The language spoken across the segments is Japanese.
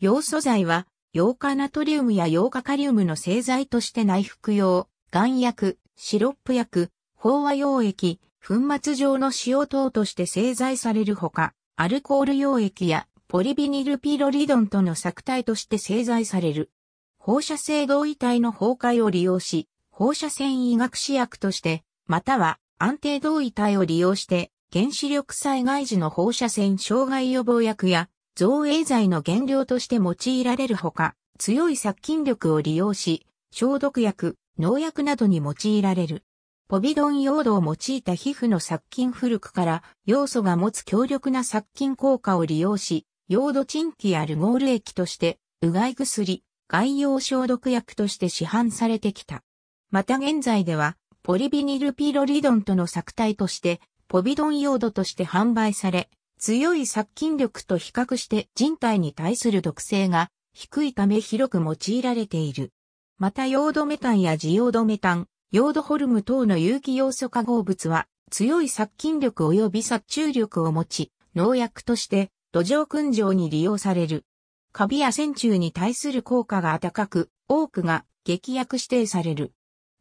ヨ素剤は、ヨウ化ナトリウムやヨウ化カリウムの製剤として内服用、眼薬、シロップ薬、飽和溶液、粉末状の塩等として製剤されるほか、アルコール溶液やポリビニルピロリドンとの作体として製剤される。放射性同位体の崩壊を利用し、放射線医学試薬として、または安定同位体を利用して、原子力災害時の放射線障害予防薬や造影剤の原料として用いられるほか、強い殺菌力を利用し、消毒薬、農薬などに用いられる。ポビドン用土を用いた皮膚の殺菌古くから要素が持つ強力な殺菌効果を利用し、用土チンキやルゴール液として、うがい薬、外用消毒薬として市販されてきた。また現在では、ポリビニルピロリドンとの作体として、ポビドン用土として販売され、強い殺菌力と比較して人体に対する毒性が低いため広く用いられている。また、ヨードメタンやジヨードメタン、ヨードホルム等の有機要素化合物は強い殺菌力及び殺虫力を持ち、農薬として土壌燻蒸に利用される。カビや線虫に対する効果が高く、多くが劇薬指定される。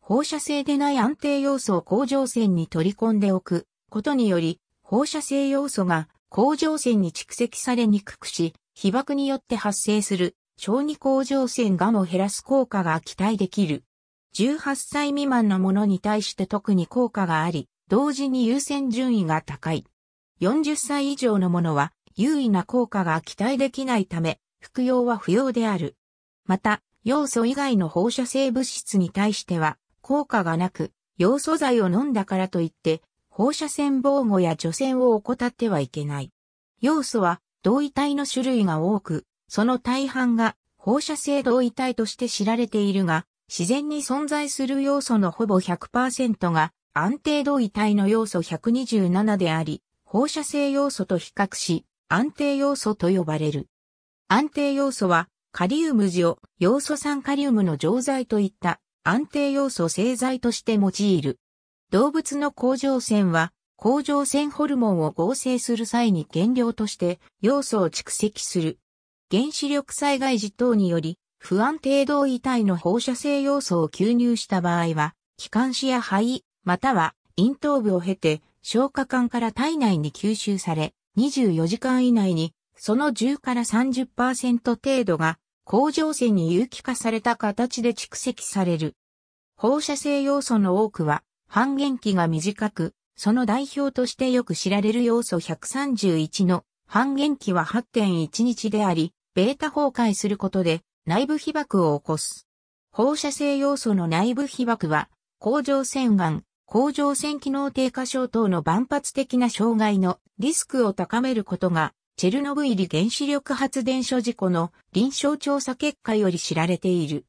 放射性でない安定要素を甲状腺に取り込んでおくことにより、放射性要素が甲状腺に蓄積されにくくし、被爆によって発生する小児甲状腺がも減らす効果が期待できる。18歳未満のものに対して特に効果があり、同時に優先順位が高い。40歳以上のものは優位な効果が期待できないため、服用は不要である。また、要素以外の放射性物質に対しては効果がなく、要素剤を飲んだからといって放射線防護や除染を怠ってはいけない。要素は同位体の種類が多く、その大半が放射性同位体として知られているが、自然に存在する要素のほぼ100%が安定同位体の要素127であり、放射性要素と比較し、安定要素と呼ばれる。安定要素は、カリウムジ要素酸カリウムの錠剤といった安定要素製剤として用いる。動物の甲状腺は、甲状腺ホルモンを合成する際に原料として要素を蓄積する。原子力災害時等により、不安定同位体の放射性要素を吸入した場合は、気管支や肺、または咽頭部を経て、消化管から体内に吸収され、24時間以内に、その10から30%程度が、甲状腺に有機化された形で蓄積される。放射性要素の多くは、半減期が短く、その代表としてよく知られる要素131の半減期は8.1日であり、ベータ崩壊することで内部被爆を起こす。放射性要素の内部被爆は、甲状腺がん、甲状腺機能低下症等の万発的な障害のリスクを高めることが、チェルノブイリ原子力発電所事故の臨床調査結果より知られている。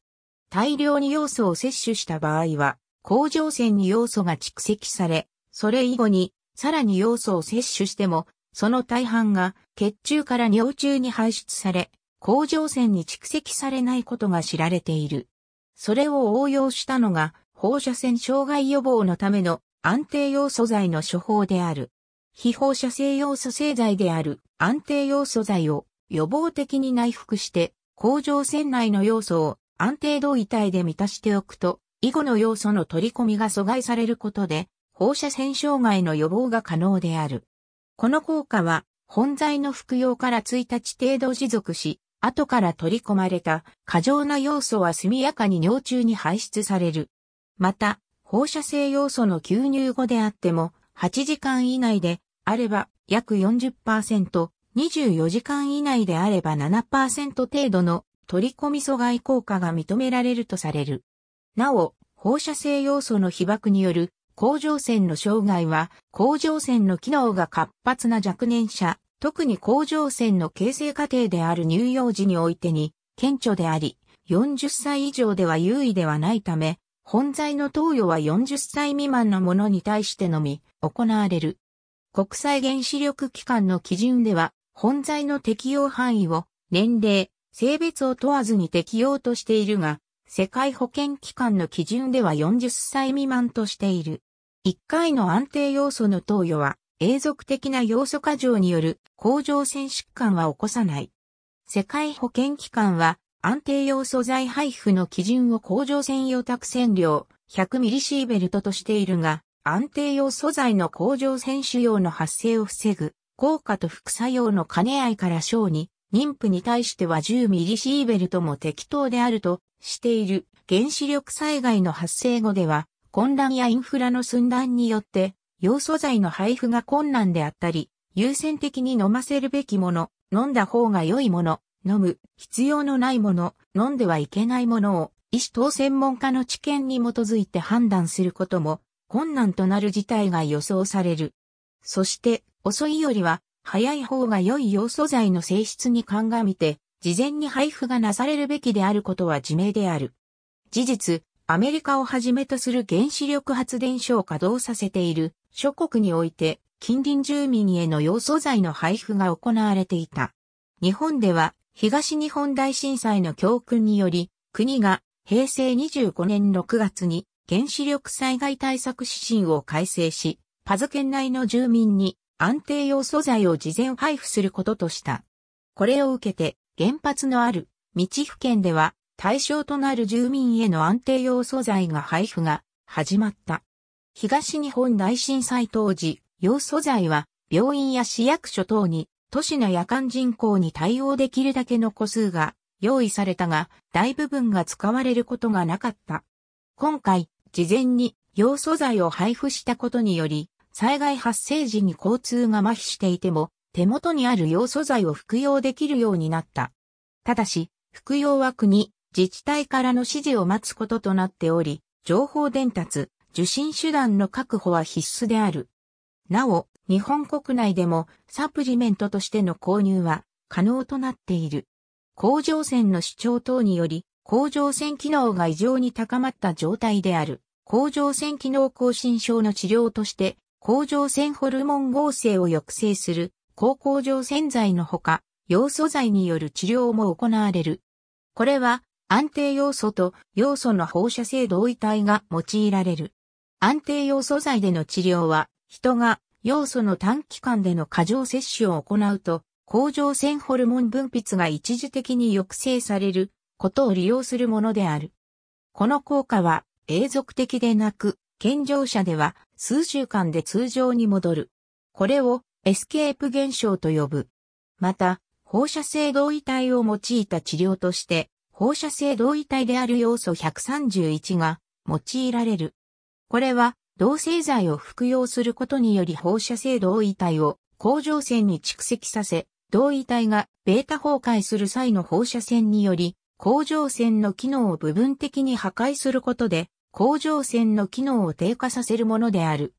大量に要素を摂取した場合は、甲状腺に要素が蓄積され、それ以後にさらに要素を摂取しても、その大半が血中から尿中に排出され、甲状腺に蓄積されないことが知られている。それを応用したのが放射線障害予防のための安定要素剤の処方である。非放射性要素製剤である安定要素剤を予防的に内服して、甲状腺内の要素を安定度位体で満たしておくと、以後の要素の取り込みが阻害されることで、放射線障害の予防が可能である。この効果は、本剤の服用から1日程度持続し、後から取り込まれた過剰な要素は速やかに尿中に排出される。また、放射性要素の吸入後であっても、8時間以内であれば約40%、24時間以内であれば7%程度の取り込み阻害効果が認められるとされる。なお、放射性要素の被爆による甲状腺の障害は、甲状腺の機能が活発な若年者、特に甲状腺の形成過程である乳幼児においてに、顕著であり、40歳以上では優位ではないため、本剤の投与は40歳未満のものに対してのみ、行われる。国際原子力機関の基準では、本剤の適用範囲を、年齢、性別を問わずに適用としているが、世界保健機関の基準では40歳未満としている。1回の安定要素の投与は、永続的な要素過剰による甲状腺疾患は起こさない。世界保健機関は、安定要素剤配布の基準を甲状腺予託線量 100mSv としているが、安定要素剤の甲状腺腫瘍の発生を防ぐ、効果と副作用の兼ね合いから小に妊婦に対しては10ミリシーベルトも適当であるとしている原子力災害の発生後では混乱やインフラの寸断によって要素剤の配布が困難であったり、優先的に飲ませるべきもの、飲んだ方が良いもの、飲む必要のないもの、飲んではいけないものを医師等専門家の知見に基づいて判断することも困難となる事態が予想される。そして遅いよりは早い方が良い要素材の性質に鑑みて、事前に配布がなされるべきであることは自明である。事実、アメリカをはじめとする原子力発電所を稼働させている諸国において、近隣住民への要素材の配布が行われていた。日本では、東日本大震災の教訓により、国が平成25年6月に原子力災害対策指針を改正し、パズ圏内の住民に安定用素材を事前配布することとした。これを受けて、原発のある、道府県では、対象となる住民への安定用素材が配布が始まった。東日本大震災当時、要素材は病院や市役所等に都市の夜間人口に対応できるだけの個数が用意されたが、大部分が使われることがなかった。今回、事前に要素材を配布したことにより、災害発生時に交通が麻痺していても、手元にある要素材を服用できるようになった。ただし、服用は国、自治体からの指示を待つこととなっており、情報伝達、受信手段の確保は必須である。なお、日本国内でもサプリメントとしての購入は可能となっている。甲状腺の主張等により、甲状腺機能が異常に高まった状態である。甲状腺機能更新症の治療として、甲状腺ホルモン合成を抑制する高甲状腺剤のほか、要素剤による治療も行われる。これは安定要素と要素の放射性同位体が用いられる。安定要素剤での治療は、人が要素の短期間での過剰摂取を行うと、甲状腺ホルモン分泌が一時的に抑制されることを利用するものである。この効果は永続的でなく、健常者では数週間で通常に戻る。これをエスケープ現象と呼ぶ。また、放射性同位体を用いた治療として、放射性同位体である要素131が用いられる。これは、同性剤を服用することにより放射性同位体を甲状腺に蓄積させ、同位体がベータ崩壊する際の放射線により、甲状腺の機能を部分的に破壊することで、甲状腺の機能を低下させるものである。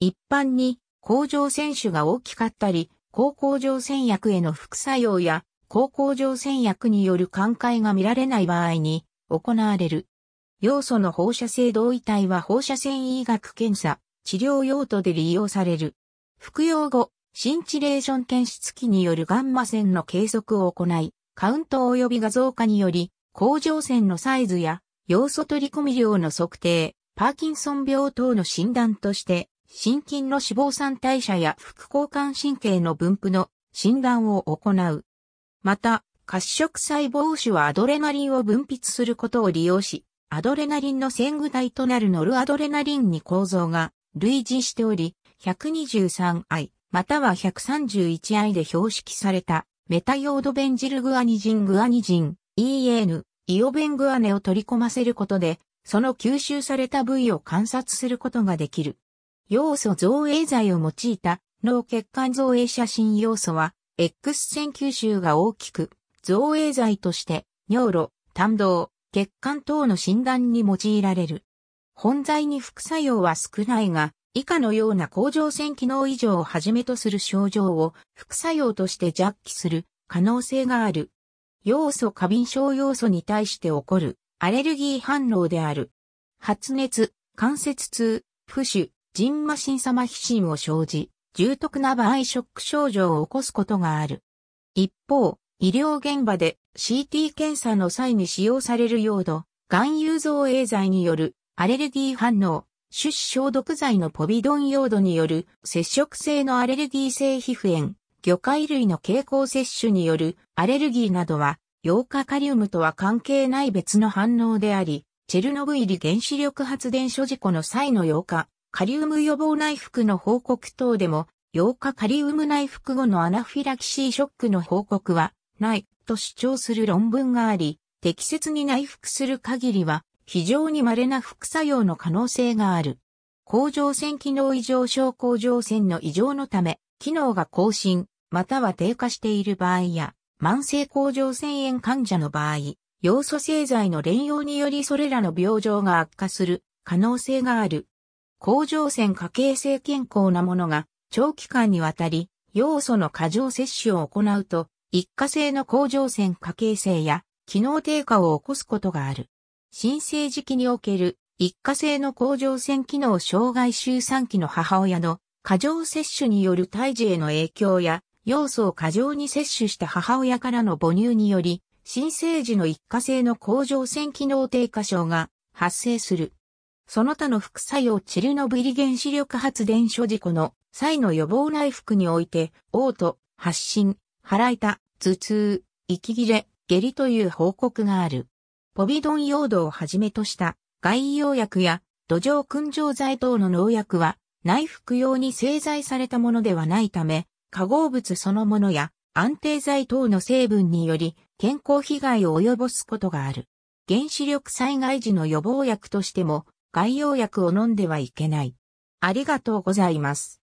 一般に甲状腺腫が大きかったり、高甲状腺薬への副作用や、高甲状腺薬による寛解が見られない場合に行われる。要素の放射性同位体は放射線医学検査、治療用途で利用される。服用後、シンチレーション検出器によるガンマ線の計測を行い、カウント及び画像化により、甲状腺のサイズや要素取り込み量の測定、パーキンソン病等の診断として、心筋の脂肪酸代謝や副交換神経の分布の診断を行う。また、褐色細胞腫はアドレナリンを分泌することを利用し、アドレナリンの先具体となるノルアドレナリンに構造が類似しており、123i または 131i で標識されたメタヨードベンジルグアニジングアニジン EN イオベングアネを取り込ませることで、その吸収された部位を観察することができる。要素造影剤を用いた脳血管造影写真要素は、X 線吸収が大きく、造影剤として、尿路、胆道、血管等の診断に用いられる。本剤に副作用は少ないが、以下のような甲状腺機能異常をはじめとする症状を副作用として弱気する可能性がある。要素過敏症要素に対して起こるアレルギー反応である。発熱、関節痛、浮腫、ジンマシン様皮疹を生じ、重篤な場合ショック症状を起こすことがある。一方、医療現場で CT 検査の際に使用される用土、含有造影剤によるアレルギー反応、手指消毒剤のポビドン用土による接触性のアレルギー性皮膚炎、魚介類の経口摂取によるアレルギーなどは、ヨウ化カリウムとは関係ない別の反応であり、チェルノブイリ原子力発電所事故の際のヨウ化、カリウム予防内服の報告等でも、ヨウ化カリウム内服後のアナフィラキシーショックの報告は、ないと主張する論文があり、適切に内服する限りは、非常に稀な副作用の可能性がある。甲状腺機能異常症甲状腺の異常のため、機能が更新、または低下している場合や、慢性甲状腺炎患者の場合、要素製剤の連用によりそれらの病状が悪化する可能性がある。甲状腺下形性健康なものが長期間にわたり要素の過剰摂取を行うと一過性の甲状腺下形性や機能低下を起こすことがある。新生時期における一過性の甲状腺機能障害周産期の母親の過剰摂取による胎児への影響や、要素を過剰に摂取した母親からの母乳により、新生児の一過性の甲状腺機能低下症が発生する。その他の副作用チルノブリ原子力発電所事故の際の予防内服において、嘔吐、発疹、腹痛、頭痛、息切れ、下痢という報告がある。ポビドン用土をはじめとした外用薬や土壌燻蒸剤等の農薬は内服用に製剤されたものではないため、化合物そのものや安定剤等の成分により健康被害を及ぼすことがある。原子力災害時の予防薬としても、外用薬を飲んではいけない。ありがとうございます。